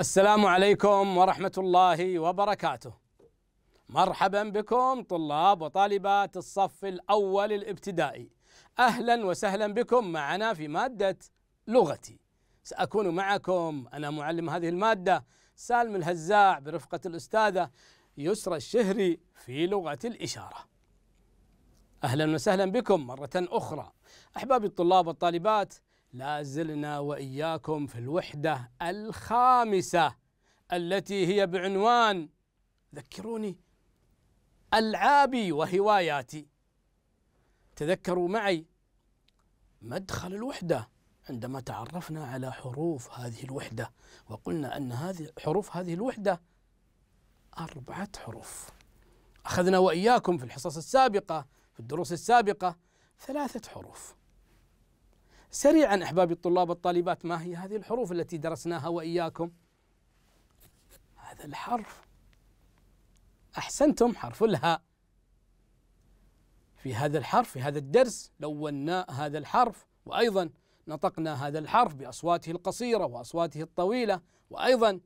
السلام عليكم ورحمة الله وبركاته. مرحبا بكم طلاب وطالبات الصف الأول الابتدائي. أهلا وسهلا بكم معنا في مادة لغتي. سأكون معكم أنا معلم هذه المادة سالم الهزاع برفقة الأستاذة يسرى الشهري في لغة الإشارة. أهلا وسهلا بكم مرة أخرى. أحبابي الطلاب والطالبات لا زلنا واياكم في الوحده الخامسه التي هي بعنوان ذكروني العابي وهواياتي تذكروا معي مدخل الوحده عندما تعرفنا على حروف هذه الوحده وقلنا ان هذه حروف هذه الوحده اربعه حروف اخذنا واياكم في الحصص السابقه في الدروس السابقه ثلاثه حروف سريعا احبابي الطلاب والطالبات ما هي هذه الحروف التي درسناها واياكم هذا الحرف احسنتم حرف الهاء في هذا الحرف في هذا الدرس لونا هذا الحرف وايضا نطقنا هذا الحرف باصواته القصيره واصواته الطويله وايضا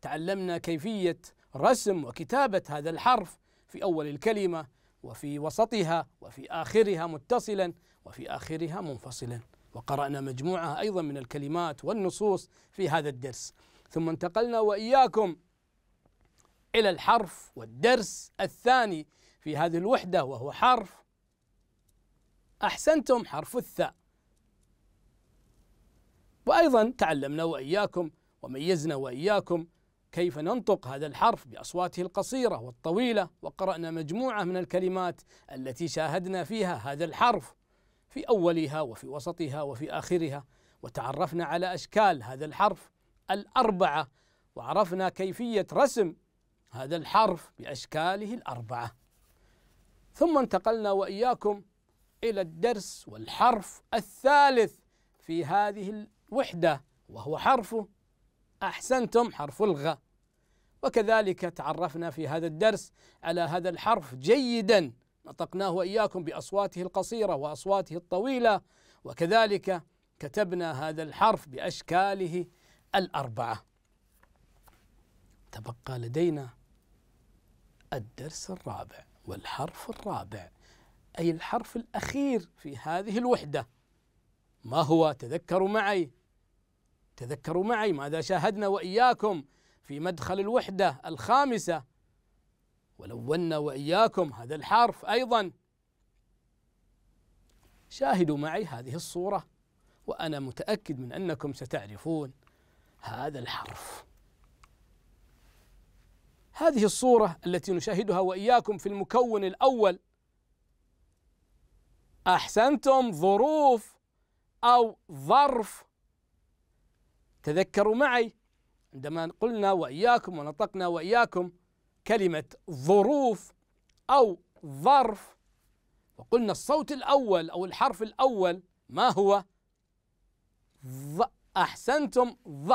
تعلمنا كيفيه رسم وكتابه هذا الحرف في اول الكلمه وفي وسطها وفي اخرها متصلا وفي اخرها منفصلا وقرأنا مجموعة أيضا من الكلمات والنصوص في هذا الدرس ثم انتقلنا وإياكم إلى الحرف والدرس الثاني في هذه الوحدة وهو حرف أحسنتم حرف الثاء وأيضا تعلمنا وإياكم وميزنا وإياكم كيف ننطق هذا الحرف باصواته القصيره والطويله وقرانا مجموعه من الكلمات التي شاهدنا فيها هذا الحرف في اولها وفي وسطها وفي اخرها وتعرفنا على اشكال هذا الحرف الاربعه وعرفنا كيفيه رسم هذا الحرف باشكاله الاربعه ثم انتقلنا واياكم الى الدرس والحرف الثالث في هذه الوحده وهو حرف احسنتم حرف الغ وكذلك تعرفنا في هذا الدرس على هذا الحرف جيدا نطقناه واياكم باصواته القصيره واصواته الطويله وكذلك كتبنا هذا الحرف باشكاله الاربعه تبقى لدينا الدرس الرابع والحرف الرابع اي الحرف الاخير في هذه الوحده ما هو تذكروا معي تذكروا معي ماذا شاهدنا واياكم في مدخل الوحده الخامسه ولونا واياكم هذا الحرف ايضا شاهدوا معي هذه الصوره وانا متاكد من انكم ستعرفون هذا الحرف هذه الصوره التي نشاهدها واياكم في المكون الاول احسنتم ظروف او ظرف تذكروا معي عندما قلنا واياكم ونطقنا واياكم كلمة ظروف أو ظرف وقلنا الصوت الأول أو الحرف الأول ما هو؟ ظ أحسنتم ظ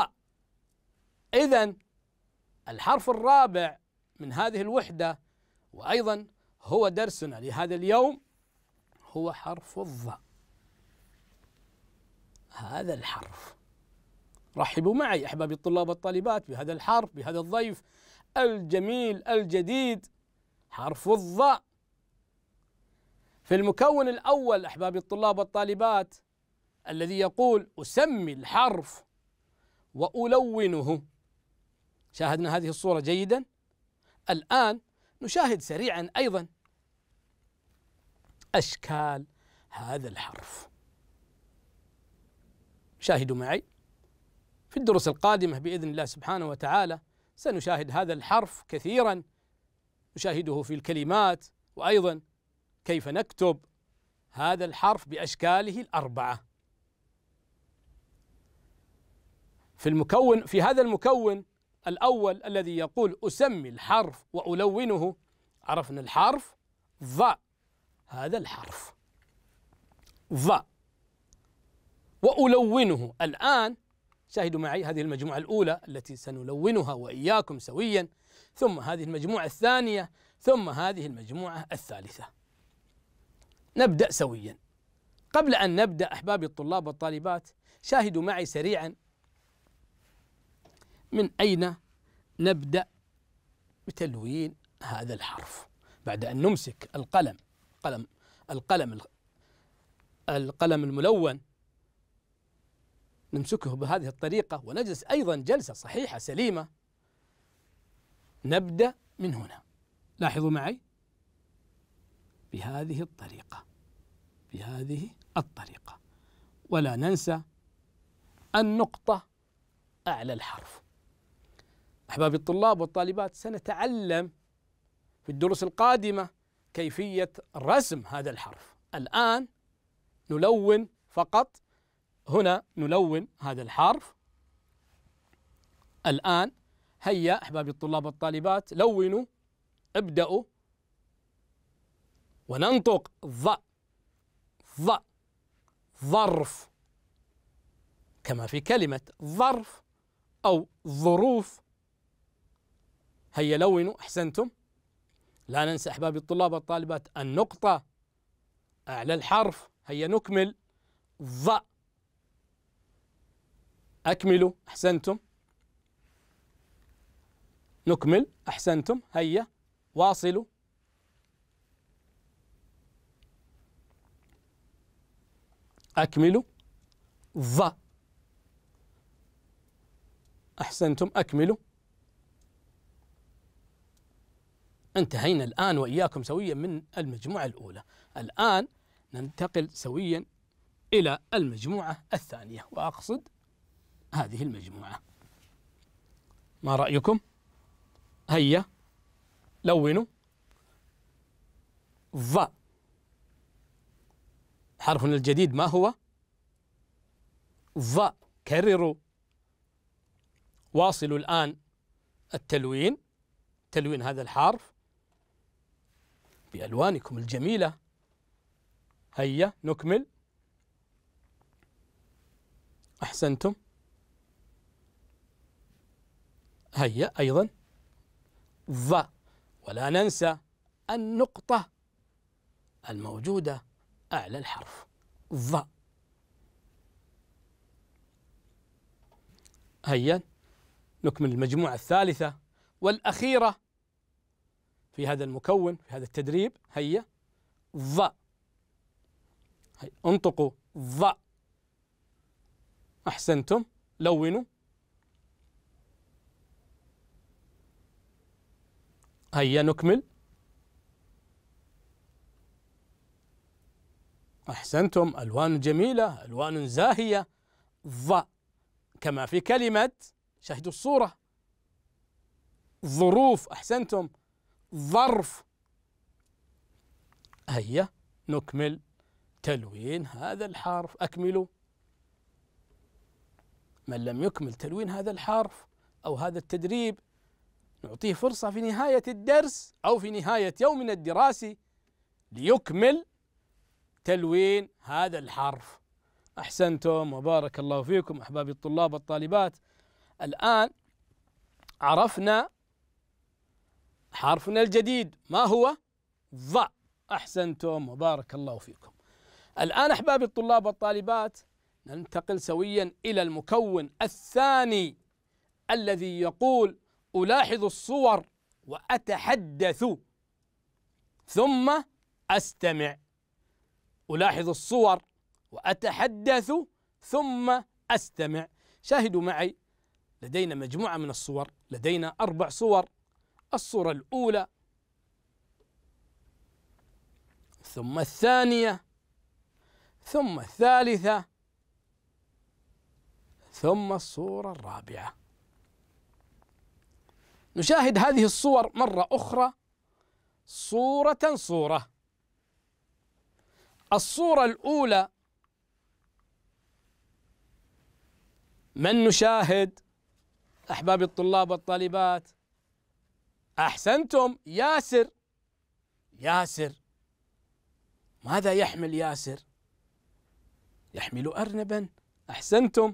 إذا الحرف الرابع من هذه الوحدة وأيضا هو درسنا لهذا اليوم هو حرف الظ هذا الحرف رحبوا معي أحبابي الطلاب والطالبات بهذا الحرف بهذا الضيف الجميل الجديد حرف الظاء في المكون الأول أحبابي الطلاب والطالبات الذي يقول أسمي الحرف وألونه شاهدنا هذه الصورة جيدا الآن نشاهد سريعا أيضا أشكال هذا الحرف شاهدوا معي في الدروس القادمة بإذن الله سبحانه وتعالى سنشاهد هذا الحرف كثيرا نشاهده في الكلمات وايضا كيف نكتب هذا الحرف باشكاله الاربعه في المكون في هذا المكون الاول الذي يقول اسمي الحرف والونه عرفنا الحرف ظ هذا الحرف ظ وألونه الآن شاهدوا معي هذه المجموعة الأولى التي سنلونها وإياكم سويا ثم هذه المجموعة الثانية ثم هذه المجموعة الثالثة نبدأ سويا قبل أن نبدأ أحبابي الطلاب والطالبات شاهدوا معي سريعا من أين نبدأ بتلوين هذا الحرف بعد أن نمسك القلم قلم القلم القلم الملون نمسكه بهذه الطريقة ونجلس أيضا جلسة صحيحة سليمة نبدأ من هنا لاحظوا معي بهذه الطريقة بهذه الطريقة ولا ننسى النقطة أعلى الحرف أحبابي الطلاب والطالبات سنتعلم في الدروس القادمة كيفية رسم هذا الحرف الآن نلون فقط هنا نلون هذا الحرف الآن هيا أحبابي الطلاب والطالبات لونوا ابدأوا وننطق ظ ظ ظرف كما في كلمة ظرف أو ظروف هيا لونوا أحسنتم لا ننسى أحبابي الطلاب والطالبات النقطة أعلى الحرف هيا نكمل ظ أكملوا أحسنتم نكمل أحسنتم هيا واصلوا أكملوا ظ أحسنتم أكملوا انتهينا الآن وإياكم سويا من المجموعة الأولى الآن ننتقل سويا إلى المجموعة الثانية وأقصد هذه المجموعة ما رأيكم هيا لونوا ظ حرفنا الجديد ما هو ظ كرروا واصلوا الآن التلوين تلوين هذا الحرف بألوانكم الجميلة هيا نكمل أحسنتم هيا أيضا ظ ولا ننسى النقطة الموجودة أعلى الحرف ظ هيا نكمل المجموعة الثالثة والأخيرة في هذا المكون في هذا التدريب هيا ظ هي انطقوا ظ أحسنتم لونوا هيا نكمل أحسنتم ألوان جميلة ألوان زاهية ظ كما في كلمة شاهدوا الصورة ظروف أحسنتم ظرف هيا نكمل تلوين هذا الحرف أكملوا من لم يكمل تلوين هذا الحرف أو هذا التدريب نعطيه فرصة في نهاية الدرس أو في نهاية يومنا الدراسي ليكمل تلوين هذا الحرف أحسنتم وبارك الله فيكم أحبابي الطلاب والطالبات الآن عرفنا حرفنا الجديد ما هو ظ أحسنتم وبارك الله فيكم الآن أحبابي الطلاب والطالبات ننتقل سويا إلى المكون الثاني الذي يقول ألاحظ الصور وأتحدث ثم أستمع ألاحظ الصور وأتحدث ثم أستمع شاهدوا معي لدينا مجموعة من الصور لدينا أربع صور الصورة الأولى ثم الثانية ثم الثالثة ثم الصورة الرابعة نشاهد هذه الصور مرة أخرى صورة صورة الصورة الأولى من نشاهد أحباب الطلاب والطالبات أحسنتم ياسر ياسر ماذا يحمل ياسر يحمل أرنبا أحسنتم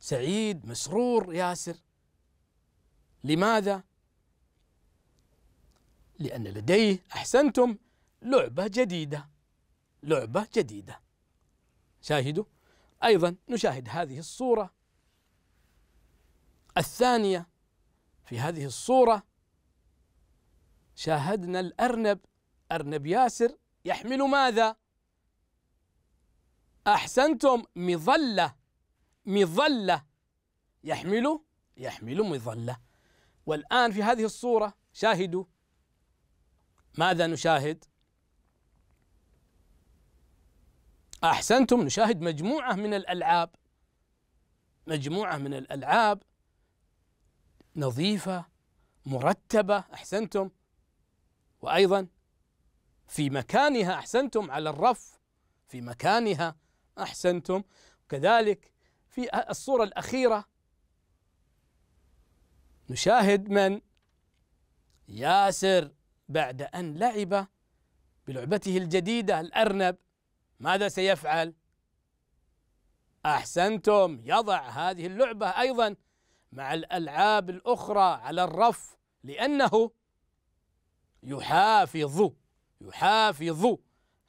سعيد مسرور ياسر لماذا؟ لأن لديه أحسنتم لعبة جديدة لعبة جديدة شاهدوا أيضا نشاهد هذه الصورة الثانية في هذه الصورة شاهدنا الأرنب أرنب ياسر يحمل ماذا؟ أحسنتم مظلة مظلة يحمل يحمل مظلة والآن في هذه الصورة شاهدوا ماذا نشاهد؟ أحسنتم نشاهد مجموعة من الألعاب مجموعة من الألعاب نظيفة مرتبة أحسنتم وأيضا في مكانها أحسنتم على الرف في مكانها أحسنتم كذلك في الصورة الأخيرة نشاهد من ياسر بعد أن لعب بلعبته الجديدة الأرنب ماذا سيفعل؟ أحسنتم يضع هذه اللعبة أيضا مع الألعاب الأخرى على الرف لأنه يحافظ يحافظ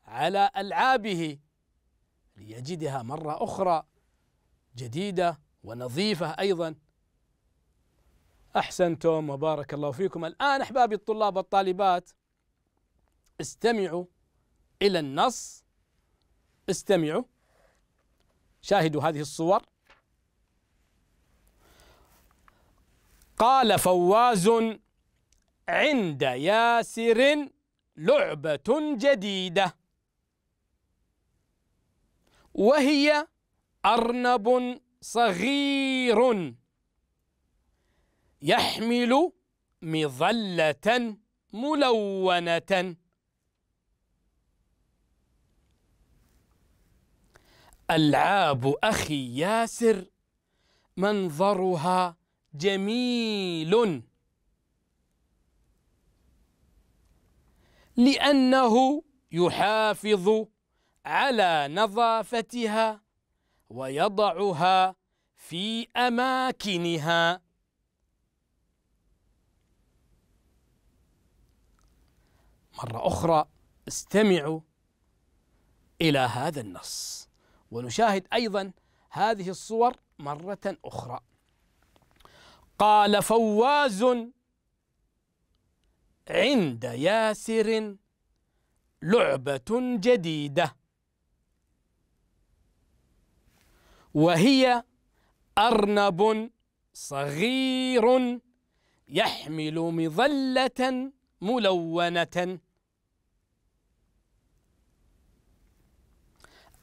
على ألعابه ليجدها مرة أخرى جديدة ونظيفة أيضا أحسنتم وبارك الله فيكم الآن أحبابي الطلاب والطالبات استمعوا إلى النص استمعوا شاهدوا هذه الصور قال فواز عند ياسر لعبة جديدة وهي أرنب صغير يحمل مظلة ملونة ألعاب أخي ياسر منظرها جميل لأنه يحافظ على نظافتها ويضعها في أماكنها مرة أخرى استمعوا إلى هذا النص ونشاهد أيضا هذه الصور مرة أخرى قال فواز عند ياسر لعبة جديدة وهي أرنب صغير يحمل مظلة ملونة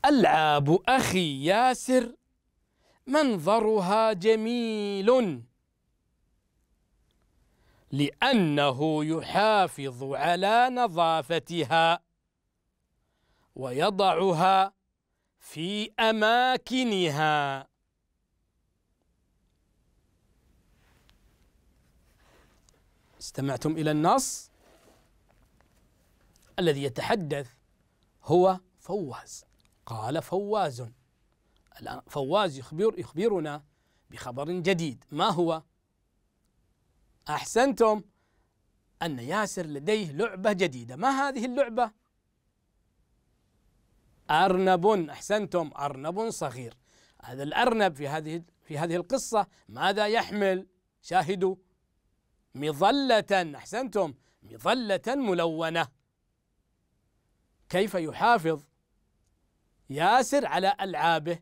ألعاب أخي ياسر منظرها جميل لأنه يحافظ على نظافتها ويضعها في أماكنها استمعتم إلى النص الذي يتحدث هو فواز قال فواز الآن فواز يخبر يخبرنا بخبر جديد ما هو؟ أحسنتم أن ياسر لديه لعبة جديدة ما هذه اللعبة؟ أرنب أحسنتم أرنب صغير هذا الأرنب في هذه في هذه القصة ماذا يحمل؟ شاهدوا مظلة أحسنتم مظلة ملونة كيف يحافظ ياسر على ألعابه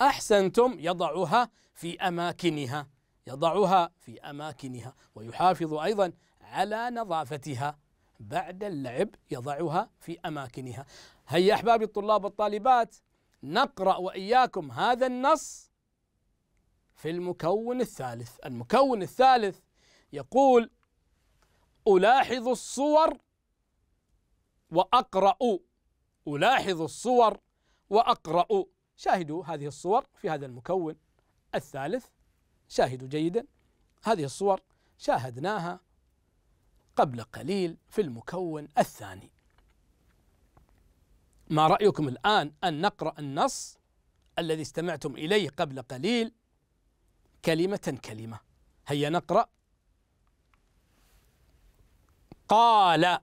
أحسنتم يضعها في أماكنها يضعها في أماكنها ويحافظ أيضا على نظافتها بعد اللعب يضعها في أماكنها هيا أحبابي الطلاب والطالبات نقرأ وإياكم هذا النص في المكون الثالث المكون الثالث يقول ألاحظ الصور وأقرأ ألاحظ الصور وأقرأ شاهدوا هذه الصور في هذا المكون الثالث شاهدوا جيدا هذه الصور شاهدناها قبل قليل في المكون الثاني ما رأيكم الآن أن نقرأ النص الذي استمعتم إليه قبل قليل كلمة كلمة هيا نقرأ قال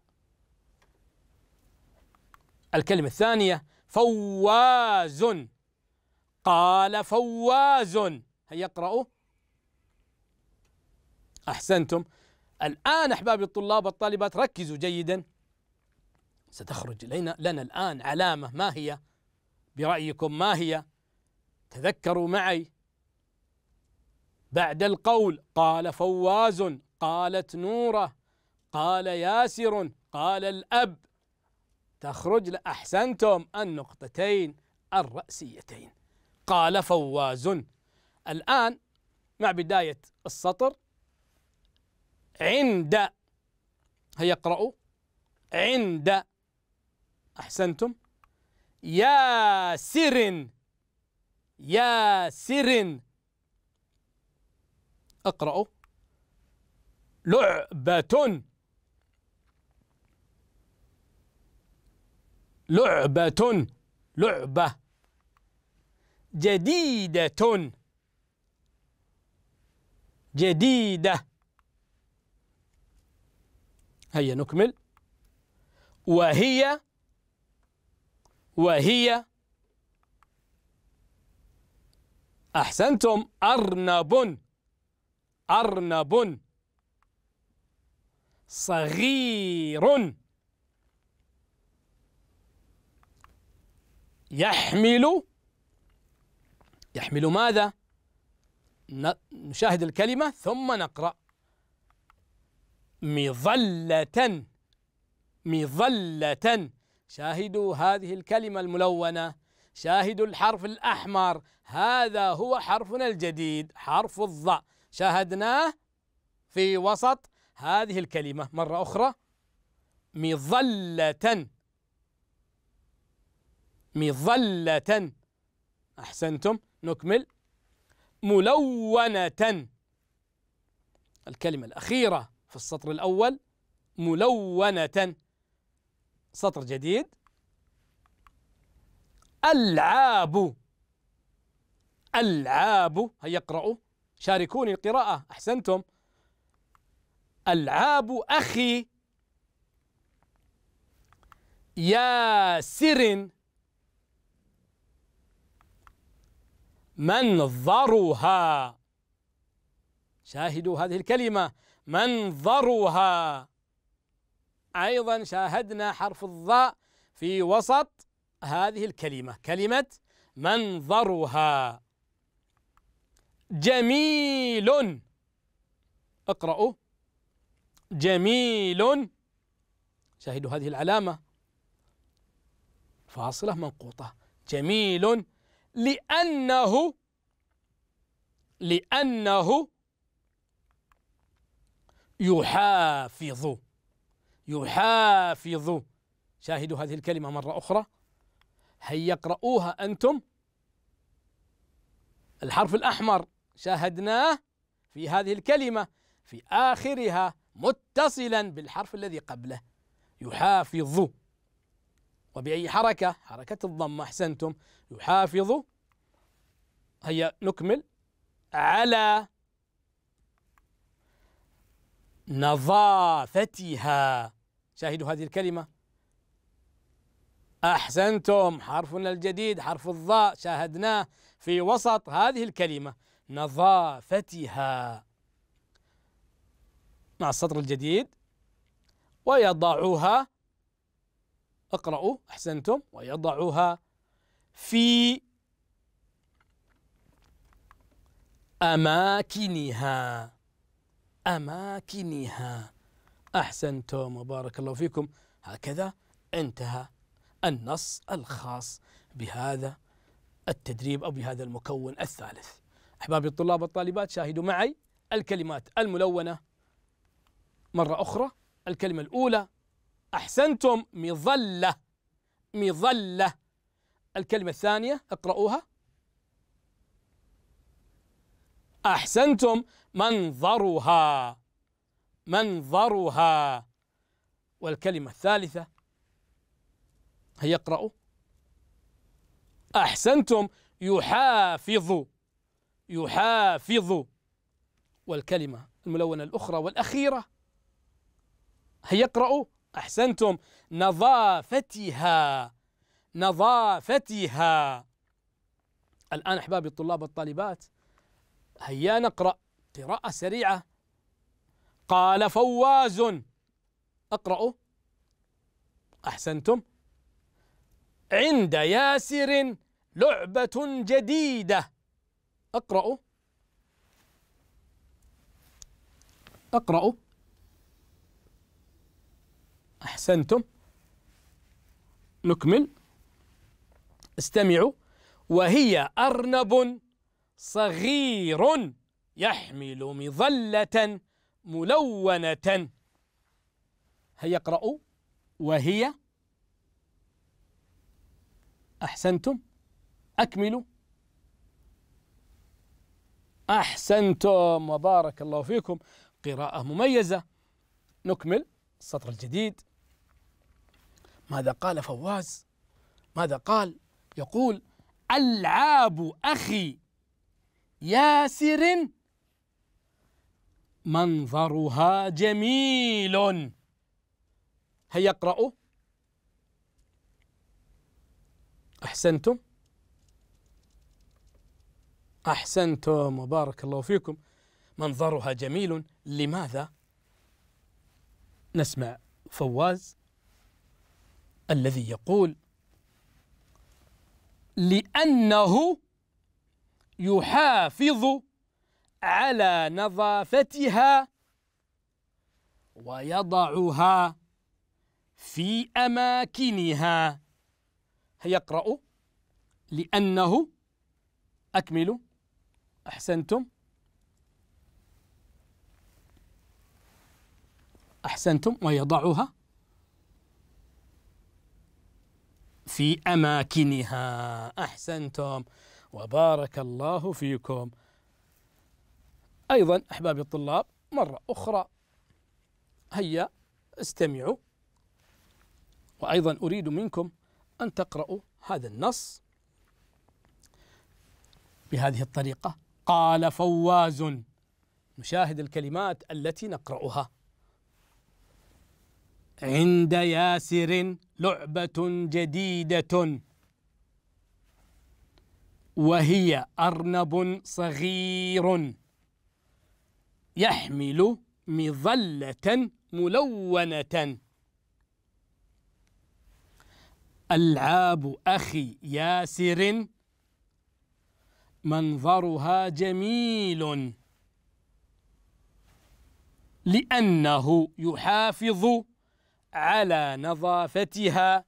الكلمة الثانية فواز قال فواز هيا اقرأوا أحسنتم الآن أحبابي الطلاب والطالبات ركزوا جيدا ستخرج لنا, لنا الآن علامة ما هي برأيكم ما هي تذكروا معي بعد القول قال فواز قالت نوره قال ياسر قال الأب تخرج لأحسنتم النقطتين الرأسيتين قال فواز الآن مع بداية السطر عند هيا اقرأوا عند أحسنتم يا سر يا سر اقرأوا لعبة لعبة لعبة جديدة جديدة هيا نكمل وهي وهي أحسنتم أرنب أرنب صغير يحمل يحمل ماذا؟ نشاهد الكلمة ثم نقرأ مظلة مظلة شاهدوا هذه الكلمة الملونة شاهدوا الحرف الأحمر هذا هو حرفنا الجديد حرف الظاء شاهدناه في وسط هذه الكلمة مرة أخرى مظلة مظلة أحسنتم نكمل ملونة الكلمة الأخيرة في السطر الأول ملونة سطر جديد ألعاب ألعاب هيا اقرأوا شاركوني القراءة أحسنتم ألعاب أخي ياسر منظرها شاهدوا هذه الكلمة منظرها أيضا شاهدنا حرف الظاء في وسط هذه الكلمة كلمة منظرها جميل اقرأوا جميل شاهدوا هذه العلامة فاصلة منقوطة جميل لأنه لأنه يحافظ يحافظ شاهدوا هذه الكلمة مرة أخرى هيا اقرؤوها أنتم الحرف الأحمر شاهدناه في هذه الكلمة في آخرها متصلا بالحرف الذي قبله يحافظ وبأي حركة حركة الضم أحسنتم يحافظ هيا نكمل على نظافتها شاهدوا هذه الكلمة أحسنتم حرفنا الجديد حرف الضاء شاهدناه في وسط هذه الكلمة نظافتها مع السطر الجديد ويضعها اقرأوا أحسنتم ويضعها في أماكنها أماكنها أحسنتم وبارك الله فيكم هكذا انتهى النص الخاص بهذا التدريب أو بهذا المكون الثالث أحبابي الطلاب والطالبات شاهدوا معي الكلمات الملونة مرة أخرى الكلمة الأولى أحسنتم مظلة مظلة الكلمة الثانية اقرأوها أحسنتم منظرها منظرها والكلمة الثالثة هي اقرأوا أحسنتم يحافظ يحافظ والكلمة الملونة الأخرى والأخيرة هي اقرأوا أحسنتم نظافتها نظافتها الآن أحبابي الطلاب والطالبات هيا نقرأ قراءة سريعة قال فواز اقرأوا أحسنتم عند ياسر لعبة جديدة اقرأوا اقرأوا أحسنتم نكمل استمعوا وهي أرنب صغير يحمل مظلة ملونة هيا اقرأوا وهي أحسنتم أكملوا أحسنتم وبارك الله فيكم قراءة مميزة نكمل السطر الجديد ماذا قال فواز ماذا قال يقول العاب اخي ياسر منظرها جميل هيا اقرأوا أحسنتم أحسنتم وبارك الله فيكم منظرها جميل لماذا نسمع فواز الذي يقول لأنه يحافظ على نظافتها ويضعها في أماكنها يقرأ لأنه اكملوا أحسنتم أحسنتم ويضعها في أماكنها أحسنتم وبارك الله فيكم أيضا أحبابي الطلاب مرة أخرى هيا استمعوا وأيضا أريد منكم أن تقرأوا هذا النص بهذه الطريقة قال فواز نشاهد الكلمات التي نقرأها عند ياسر لعبة جديدة وهي أرنب صغير يحمل مظلة ملونة ألعاب أخي ياسر منظرها جميل لأنه يحافظ على نظافتها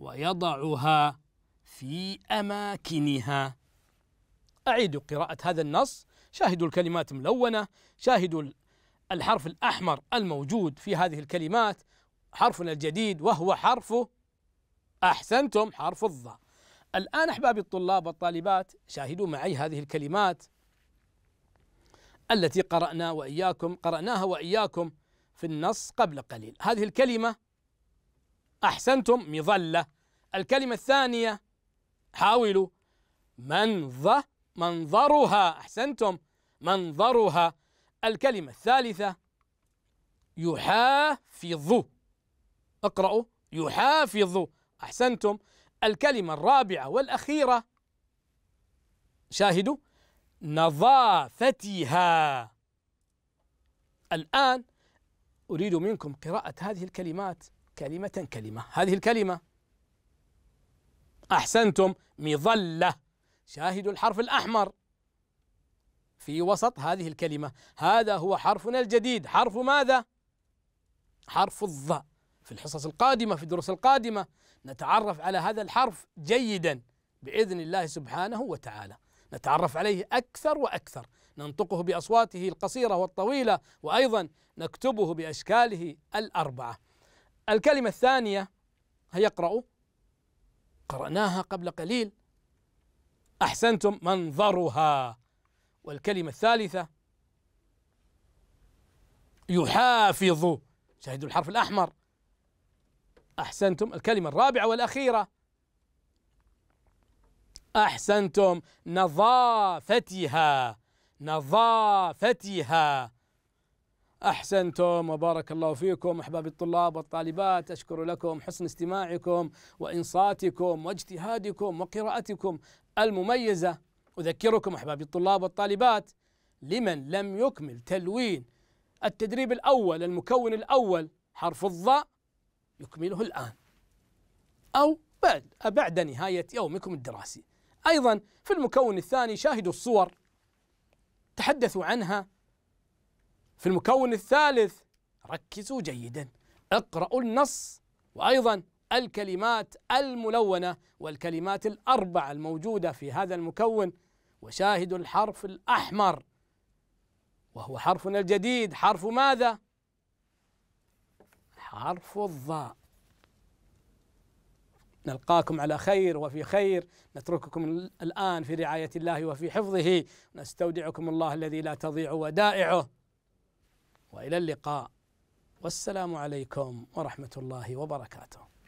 ويضعها في أماكنها أعيدوا قراءة هذا النص شاهدوا الكلمات ملونة شاهدوا الحرف الأحمر الموجود في هذه الكلمات حرفنا الجديد وهو حرف أحسنتم حرف الظاء الآن أحبابي الطلاب والطالبات شاهدوا معي هذه الكلمات التي قرأنا وإياكم قرأناها وإياكم في النص قبل قليل هذه الكلمة أحسنتم مظلة الكلمة الثانية حاولوا منظ منظرها أحسنتم منظرها الكلمة الثالثة يحافظ اقرأوا يحافظ أحسنتم الكلمة الرابعة والأخيرة شاهدوا نظافتها الآن أريد منكم قراءة هذه الكلمات كلمة كلمة هذه الكلمة أحسنتم مظلة شاهد الحرف الأحمر في وسط هذه الكلمة هذا هو حرفنا الجديد حرف ماذا؟ حرف الظ في الحصص القادمة في الدروس القادمة نتعرف على هذا الحرف جيدا بإذن الله سبحانه وتعالى نتعرف عليه أكثر وأكثر ننطقه باصواته القصيره والطويله وايضا نكتبه باشكاله الاربعه. الكلمه الثانيه هي اقرأوا قرأناها قبل قليل أحسنتم منظرها والكلمة الثالثة يحافظ شاهدوا الحرف الأحمر أحسنتم الكلمة الرابعة والأخيرة أحسنتم نظافتها نظافتها احسنتم وبارك الله فيكم احباب الطلاب والطالبات اشكر لكم حسن استماعكم وانصاتكم واجتهادكم وقراءتكم المميزه اذكركم احباب الطلاب والطالبات لمن لم يكمل تلوين التدريب الاول المكون الاول حرف الضاء يكمله الان او بعد بعد نهايه يومكم الدراسي ايضا في المكون الثاني شاهدوا الصور تحدثوا عنها في المكون الثالث ركزوا جيدا اقرأوا النص وأيضا الكلمات الملونة والكلمات الأربعة الموجودة في هذا المكون وشاهدوا الحرف الأحمر وهو حرفنا الجديد حرف ماذا؟ حرف الظاء نلقاكم على خير وفي خير نترككم الآن في رعاية الله وفي حفظه نستودعكم الله الذي لا تضيع ودائعه وإلى اللقاء والسلام عليكم ورحمة الله وبركاته